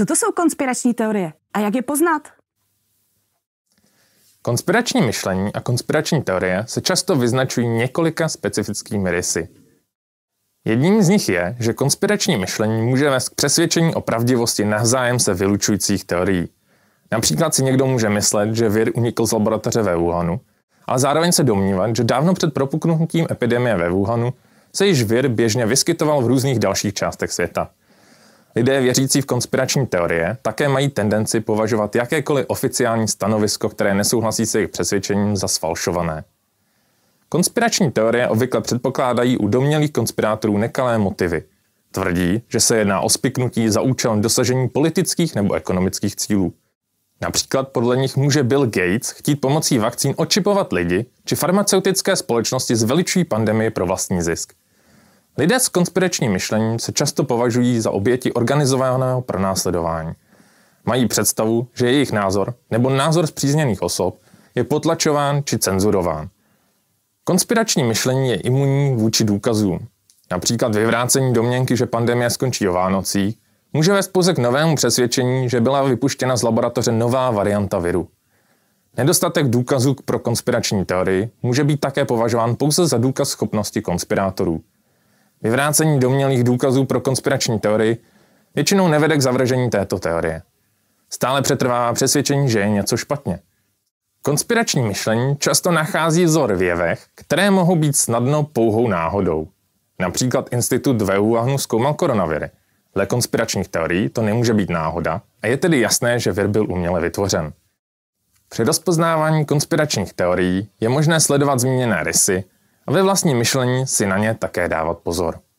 Co to jsou konspirační teorie a jak je poznat? Konspirační myšlení a konspirační teorie se často vyznačují několika specifickými rysy. Jedním z nich je, že konspirační myšlení může vést k přesvědčení o pravdivosti navzájem se vylučujících teorií. Například si někdo může myslet, že vir unikl z laboratoře ve Wuhanu, ale zároveň se domnívat, že dávno před propuknutím epidemie ve Wuhanu se již vir běžně vyskytoval v různých dalších částech světa. Lidé věřící v konspirační teorie také mají tendenci považovat jakékoliv oficiální stanovisko, které nesouhlasí s jejich přesvědčením, za sfalšované. Konspirační teorie obvykle předpokládají u domělých konspirátorů nekalé motivy. Tvrdí, že se jedná o spiknutí za účelem dosažení politických nebo ekonomických cílů. Například podle nich může Bill Gates chtít pomocí vakcín očipovat lidi, či farmaceutické společnosti zveličují pandemii pro vlastní zisk. Lidé s konspiračním myšlením se často považují za oběti organizovaného pronásledování. Mají představu, že jejich názor nebo názor zpřízněných osob je potlačován či cenzurován. Konspirační myšlení je imunní vůči důkazům. Například vyvrácení domněnky, že pandemie skončí o Vánocích, může vést pouze k novému přesvědčení, že byla vypuštěna z laboratoře nová varianta viru. Nedostatek důkazů pro konspirační teorii může být také považován pouze za důkaz schopnosti konspirátorů. Vyvrácení domělých důkazů pro konspirační teorii většinou nevede k zavržení této teorie. Stále přetrvává přesvědčení, že je něco špatně. Konspirační myšlení často nachází vzor v jevech, které mohou být snadno pouhou náhodou. Například institut Veuahnu zkoumal koronaviry. Dle konspiračních teorií to nemůže být náhoda a je tedy jasné, že vir byl uměle vytvořen. Při rozpoznávání konspiračních teorií je možné sledovat zmíněné rysy a ve vlastním myšlení si na ně také dávat pozor.